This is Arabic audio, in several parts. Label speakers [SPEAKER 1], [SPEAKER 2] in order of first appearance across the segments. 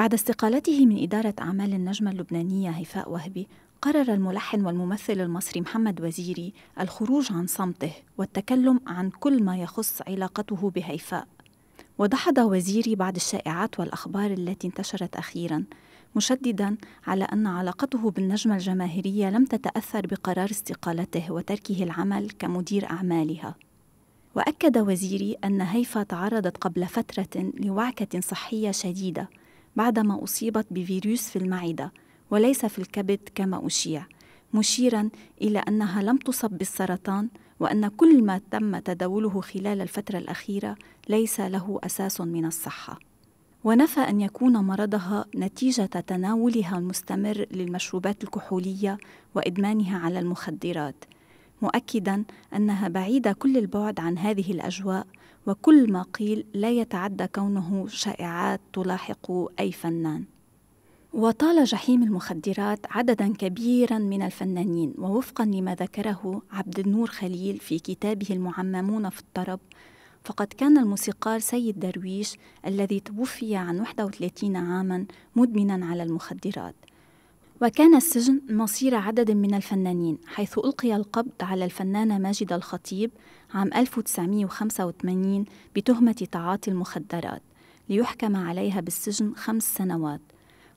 [SPEAKER 1] بعد استقالته من إدارة أعمال النجمة اللبنانية هيفاء وهبي قرر الملحن والممثل المصري محمد وزيري الخروج عن صمته والتكلم عن كل ما يخص علاقته بهيفاء ودحض وزيري بعض الشائعات والأخبار التي انتشرت أخيراً مشددا على أن علاقته بالنجمة الجماهيرية لم تتأثر بقرار استقالته وتركه العمل كمدير أعمالها وأكد وزيري أن هيفا تعرضت قبل فترة لوعكة صحية شديدة بعدما أصيبت بفيروس في المعدة وليس في الكبد كما أشيع مشيرا إلى أنها لم تصب بالسرطان وأن كل ما تم تداوله خلال الفترة الأخيرة ليس له أساس من الصحة ونفى أن يكون مرضها نتيجة تناولها المستمر للمشروبات الكحولية وإدمانها على المخدرات مؤكدا انها بعيده كل البعد عن هذه الاجواء وكل ما قيل لا يتعدى كونه شائعات تلاحق اي فنان وطال جحيم المخدرات عددا كبيرا من الفنانين ووفقا لما ذكره عبد النور خليل في كتابه المعممون في الطرب فقد كان الموسيقار سيد درويش الذي توفي عن 31 عاما مدمنا على المخدرات وكان السجن مصير عدد من الفنانين حيث ألقي القبض على الفنانة ماجدة الخطيب عام 1985 بتهمة تعاطي المخدرات ليحكم عليها بالسجن خمس سنوات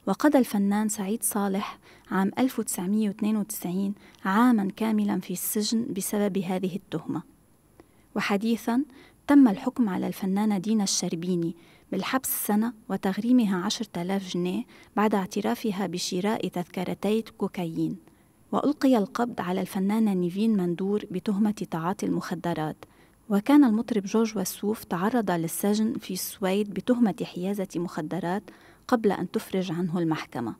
[SPEAKER 1] وقضى الفنان سعيد صالح عام 1992 عاما كاملا في السجن بسبب هذه التهمة وحديثا تم الحكم على الفنانة دينا الشربيني بالحبس سنة وتغريمها 10,000 جنيه بعد اعترافها بشراء تذكرتي كوكايين وألقي القبض على الفنانة نيفين مندور بتهمة تعاطي المخدرات وكان المطرب جورج وسوف تعرض للسجن في السويد بتهمة حيازة مخدرات قبل أن تفرج عنه المحكمة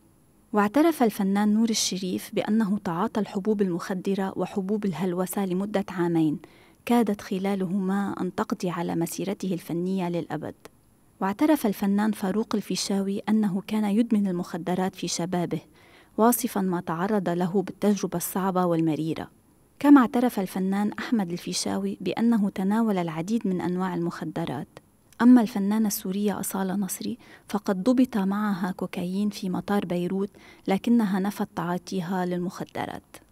[SPEAKER 1] واعترف الفنان نور الشريف بأنه تعاطى الحبوب المخدرة وحبوب الهلوسة لمدة عامين كادت خلالهما أن تقضي على مسيرته الفنية للأبد واعترف الفنان فاروق الفيشاوي أنه كان يدمن المخدرات في شبابه واصفا ما تعرض له بالتجربة الصعبة والمريرة كما اعترف الفنان أحمد الفيشاوي بأنه تناول العديد من أنواع المخدرات أما الفنانة السورية أصالة نصري فقد ضبط معها كوكايين في مطار بيروت لكنها نفت تعاطيها للمخدرات